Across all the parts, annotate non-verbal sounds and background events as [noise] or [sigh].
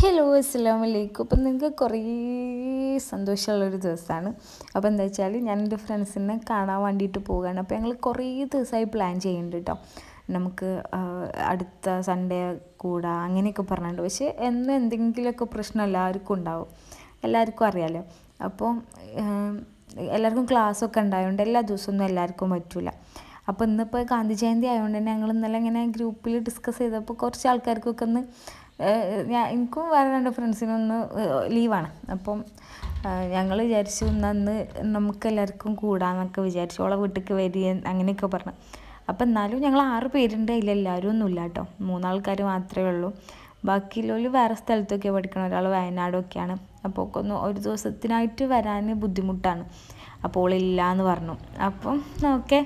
hello അസ്സാം വലൈക്കും അപ്പം നിങ്ങൾക്ക് കുറേ സന്തോഷമുള്ളൊരു ദിവസമാണ് അപ്പോൾ എന്താ വെച്ചാൽ ഞാൻ എൻ്റെ ഫ്രണ്ട്സിനെ കാണാൻ വേണ്ടിയിട്ട് പോവുകയാണ് അപ്പോൾ ഞങ്ങൾ കുറേ ദിവസമായി പ്ലാൻ ചെയ്യുന്നുണ്ട് കേട്ടോ നമുക്ക് അടുത്ത സൺഡേ കൂടാ അങ്ങനെയൊക്കെ പറഞ്ഞിട്ടുണ്ട് പക്ഷേ എന്നും എന്തെങ്കിലുമൊക്കെ പ്രശ്നം എല്ലാവർക്കും ഉണ്ടാവും എല്ലാവർക്കും അറിയാമല്ലോ അപ്പോൾ എല്ലാവർക്കും ക്ലാസ്സൊക്കെ ഉണ്ടായതുകൊണ്ട് എല്ലാ ദിവസമൊന്നും എല്ലാവർക്കും പറ്റില്ല അപ്പോൾ ഇന്നിപ്പോൾ ഗാന്ധി ജയന്തി ആയതുകൊണ്ട് തന്നെ ഞങ്ങൾ ഇന്നലെ ഇങ്ങനെ ഗ്രൂപ്പിൽ ഡിസ്കസ് ചെയ്തപ്പോൾ കുറച്ച് ആൾക്കാർക്കൊക്കെ ഒന്ന് ഞാൻ എനിക്കും വേറെ രണ്ട് ഫ്രണ്ട്സിനൊന്ന് ലീവാണ് അപ്പം ഞങ്ങൾ വിചാരിച്ചു ഇന്നന്ന് എല്ലാവർക്കും കൂടാന്നൊക്കെ വിചാരിച്ചു ഓളെ വീട്ടിലേക്ക് വരിക അങ്ങനെയൊക്കെ പറഞ്ഞു അപ്പം എന്നാലും ഞങ്ങൾ ആറ് പേരുണ്ട് അതിൽ എല്ലാവരും ഒന്നുമില്ല കേട്ടോ മൂന്നാൾക്കാർ മാത്രമേ ഉള്ളൂ ബാക്കിയുള്ളവർ വേറെ സ്ഥലത്തൊക്കെ പഠിക്കണം ഒരാൾ വയനാടൊക്കെയാണ് അപ്പോൾ ഒന്ന് ഒരു ദിവസത്തിനായിട്ട് വരാൻ ബുദ്ധിമുട്ടാണ് അപ്പോൾ ഇല്ല എന്ന് പറഞ്ഞു അപ്പം ഓക്കെ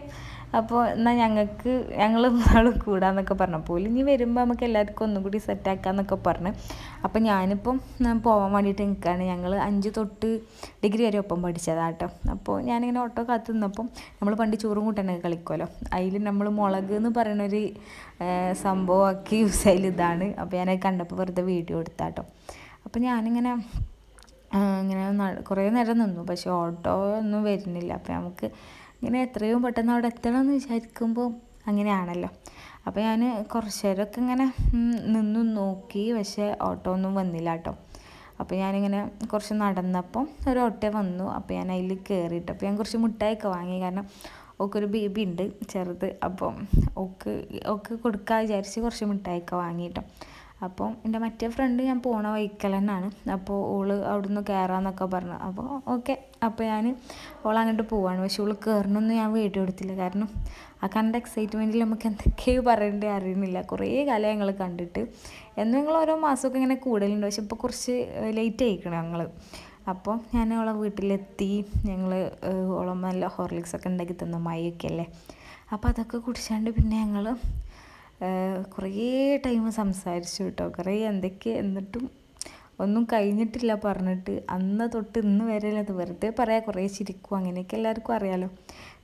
അപ്പോൾ എന്നാൽ ഞങ്ങൾക്ക് ഞങ്ങൾ ആൾ കൂടാന്നൊക്കെ പറഞ്ഞു അപ്പോൾ ഇനി വരുമ്പോൾ നമുക്ക് എല്ലാവർക്കും ഒന്നും കൂടി സെറ്റാക്കാന്നൊക്കെ പറഞ്ഞു അപ്പോൾ ഞാനിപ്പം പോകാൻ വേണ്ടിയിട്ട് നിൽക്കുകയാണ് ഞങ്ങൾ അഞ്ച് തൊട്ട് ഡിഗ്രി വരെ ഒപ്പം പഠിച്ചതാട്ടോ അപ്പോൾ ഞാനിങ്ങനെ ഓട്ടോ കാത്ത് നിന്നപ്പം നമ്മൾ പണ്ട് ചോറും കൂട്ടാനൊക്കെ കളിക്കുമല്ലോ അതിൽ നമ്മൾ മുളക് എന്ന് പറയുന്നൊരു സംഭവമാക്കി യൂസ് [laughs] ചെയ്യൽ ഇതാണ് അപ്പോൾ ഞാനത് കണ്ടപ്പോൾ വെറുതെ വീഡിയോ എടുത്താട്ടോ അപ്പോൾ ഞാനിങ്ങനെ ഇങ്ങനെ കുറേ നേരം നിന്നു പക്ഷേ ഓട്ടോ ഒന്നും വരുന്നില്ല അപ്പോൾ നമുക്ക് ഇങ്ങനെ എത്രയും പെട്ടെന്ന് അവിടെ എത്തണം എന്ന് വിചാരിക്കുമ്പോൾ അങ്ങനെയാണല്ലോ അപ്പോൾ ഞാൻ കുറച്ച് നേരമൊക്കെ ഇങ്ങനെ നിന്ന് നോക്കി പക്ഷേ ഓട്ടോ ഒന്നും വന്നില്ല കേട്ടോ അപ്പോൾ ഞാനിങ്ങനെ കുറച്ച് നടന്നപ്പോൾ ഒരു ഓട്ടോ വന്നു അപ്പോൾ ഞാൻ അതിൽ കയറിയിട്ട് അപ്പോൾ ഞാൻ കുറച്ച് മിഠായിയൊക്കെ വാങ്ങി കാരണം ഒക്കൊരു ബേബി ഉണ്ട് ചെറുത് അപ്പം ഒക്കെ ഒക്കെ കൊടുക്കാൻ വിചാരിച്ച് കുറച്ച് മിഠായിയൊക്കെ വാങ്ങിയിട്ടോ അപ്പം എൻ്റെ മറ്റേ ഫ്രണ്ട് ഞാൻ പോണ വൈക്കൽ തന്നെയാണ് അപ്പോൾ ഓള് അവിടുന്ന് കയറാമെന്നൊക്കെ പറഞ്ഞു അപ്പോൾ ഓക്കെ അപ്പോൾ ഞാൻ ഓൾ അങ്ങോട്ട് പോവാണ് പക്ഷെ ഓള് കയറണമെന്ന് ഞാൻ വീട്ടിൽ കൊടുത്തില്ല കാരണം ആ കണ്ട എക്സൈറ്റ്മെൻറ്റിൽ നമുക്ക് എന്തൊക്കെയോ പറയേണ്ടത് അറിയുന്നില്ല കുറേ കാലം ഞങ്ങൾ കണ്ടിട്ട് എന്നും ഞങ്ങൾ ഓരോ മാസമൊക്കെ ഇങ്ങനെ കൂടുതലുണ്ട് പക്ഷെ ഇപ്പോൾ കുറച്ച് ലേറ്റ് ആയിക്കണം ഞങ്ങൾ അപ്പോൾ ഞാൻ ഓളെ വീട്ടിലെത്തി ഞങ്ങൾ ഓളം നല്ല ഹോർലിക്സൊക്കെ ഉണ്ടാക്കി തന്ന ഒക്കെ അല്ലേ അപ്പോൾ അതൊക്കെ കുടിച്ചാണ്ട് പിന്നെ ഞങ്ങൾ കുറേ ടൈം സംസാരിച്ചു കേട്ടോ കുറേ എന്തൊക്കെ എന്നിട്ടും ഒന്നും കഴിഞ്ഞിട്ടില്ല പറഞ്ഞിട്ട് അന്ന് തൊട്ട് ഇന്ന് വരെ അത് വെറുതെ പറയാം കുറേ ചിരിക്കും അങ്ങനെയൊക്കെ എല്ലാവർക്കും അറിയാലോ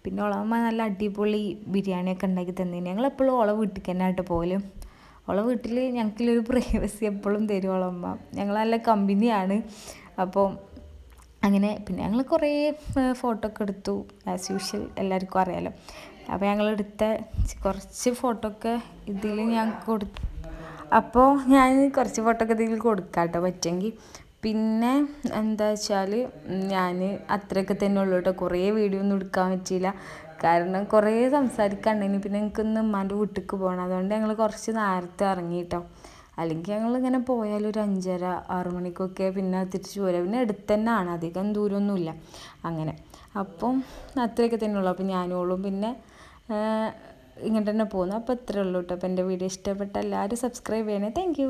പിന്നെ ഒളവമ്മ നല്ല അടിപൊളി ബിരിയാണിയൊക്കെ ഉണ്ടാക്കി തന്നെ ഞങ്ങൾ എപ്പോഴും ഓള വീട്ടിൽ തന്നെ ആയിട്ട് പോലും ഓളെ വീട്ടിൽ ഞങ്ങൾക്കൊരു പ്രൈവസി എപ്പോഴും തരും ഓളമ്മ ഞങ്ങൾ നല്ല കമ്പനിയാണ് അപ്പോൾ അങ്ങനെ പിന്നെ ഞങ്ങൾ കുറേ ഫോട്ടോ ഒക്കെ എടുത്തു ആസ് യൂഷ്വൽ എല്ലാവർക്കും അറിയാലോ അപ്പോൾ ഞങ്ങളെടുത്ത കുറച്ച് ഫോട്ടോ ഒക്കെ ഇതിൽ ഞാൻ കൊടു അപ്പോൾ ഞാൻ കുറച്ച് ഫോട്ടോ ഒക്കെ ഇതിൽ കൊടുക്കാം കേട്ടോ പറ്റുമെങ്കിൽ പിന്നെ എന്താ വെച്ചാൽ ഞാൻ അത്രയൊക്കെ തന്നെ ഉള്ളൂ കേട്ടോ കുറേ വീഡിയോ ഒന്നും എടുക്കാൻ പറ്റിയില്ല കാരണം കുറേ സംസാരിക്കാണ്ടെങ്കിൽ പിന്നെ എനിക്കൊന്ന് ഉമ്മാൻ്റെ വീട്ടിലേക്ക് പോകണം അതുകൊണ്ട് ഞങ്ങൾ കുറച്ച് നേരത്തെ ഇറങ്ങി കേട്ടോ അല്ലെങ്കിൽ ഞങ്ങൾ ഇങ്ങനെ പോയാൽ ഒരു അഞ്ചര ആറു മണിക്കൊക്കെ പിന്നെ തിരിച്ചു പോരാ പിന്നെ അടുത്ത് ആണ് അധികം ദൂരമൊന്നുമില്ല അങ്ങനെ അപ്പം അത്രയൊക്കെ ഉള്ളു അപ്പം ഞാനോളും പിന്നെ ഇങ്ങനെ തന്നെ പോകുന്നു അപ്പോൾ ഇത്രയേ ഉള്ളൂ കേട്ടോ അപ്പോൾ എൻ്റെ വീഡിയോ ഇഷ്ടപ്പെട്ട എല്ലാവരും സബ്സ്ക്രൈബ് ചെയ്യണേ താങ്ക്